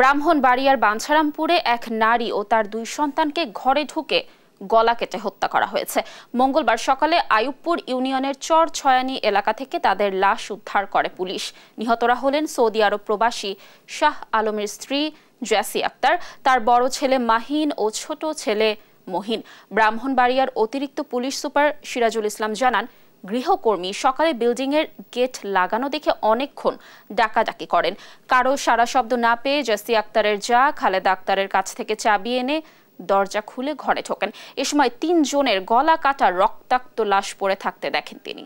ব্রাহ্মণবাড়িয়ার বাঞ্ছারামপুরে এক নারী ও তার দুই সন্তানকে ঘরে ঢুকে গলা কেটে হত্যা করা হয়েছে মঙ্গলবার সকালে আয়ুবপুর ইউনিয়নের চর ছয়ানি এলাকা থেকে তাদের লাশ উদ্ধার করে পুলিশ নিহতরা হলেন সৌদি আরব প্রবাসী শাহ আলমের স্ত্রী জ্যাসি আক্তার তার বড় ছেলে মাহিন ও ছোট ছেলে মহিন ব্রাহ্মণবাড়িয়ার অতিরিক্ত পুলিশ সুপার সিরাজুল ইসলাম জানান গৃহকর্মী সকালে বিল্ডিংয়ের গেট লাগানো দেখে অনেকক্ষণ ডাকাডাকি করেন কারো সারা শব্দ না পেয়ে জাসি আক্তারের যা খালেদা আক্তারের কাছ থেকে চাবি এনে দরজা খুলে ঘরে ঢোকেন এ সময় তিনজনের গলা কাটা রক্তাক্ত লাশ পড়ে থাকতে দেখেন তিনি